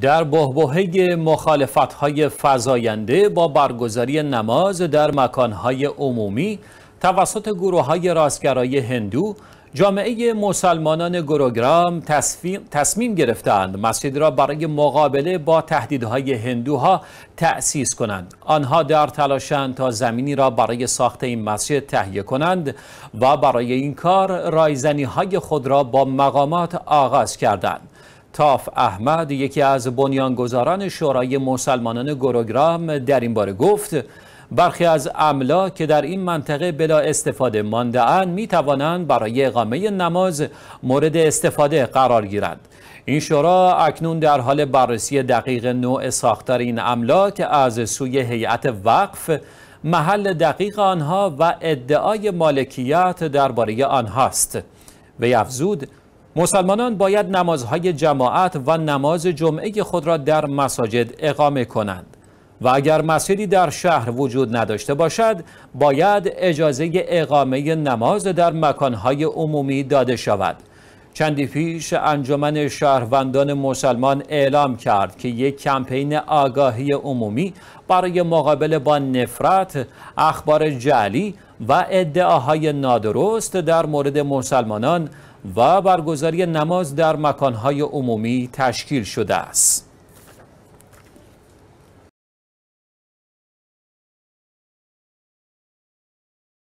در بهبهه های فضاینده با برگزاری نماز در های عمومی توسط های راستگرای هندو جامعه مسلمانان گروگرام تصمیم گرفتند مسجد را برای مقابله با تهدیدهای هندوها تأسیس کنند آنها در تلاشند تا زمینی را برای ساخت این مسجد تهیه کنند و برای این کار رایزنی های خود را با مقامات آغاز کردند تاف احمد یکی از بنیانگذاران شورای مسلمانان گروگرام در این باره گفت برخی از املاک که در این منطقه بلا استفاده مانده می توانند برای اقامه نماز مورد استفاده قرار گیرند این شورا اکنون در حال بررسی دقیق نوع ساختار این املاک از سوی هیئت وقف محل دقیق آنها و ادعای مالکیت درباره آنهاست وی افزود مسلمانان باید نمازهای جماعت و نماز جمعه خود را در مساجد اقامه کنند و اگر مسجدی در شهر وجود نداشته باشد باید اجازه اقامه نماز در مکانهای عمومی داده شود چندی پیش انجمن شهروندان مسلمان اعلام کرد که یک کمپین آگاهی عمومی برای مقابله با نفرت، اخبار جعلی و ادعاهای نادرست در مورد مسلمانان و برگزاری نماز در مکانهای عمومی تشکیل شده است.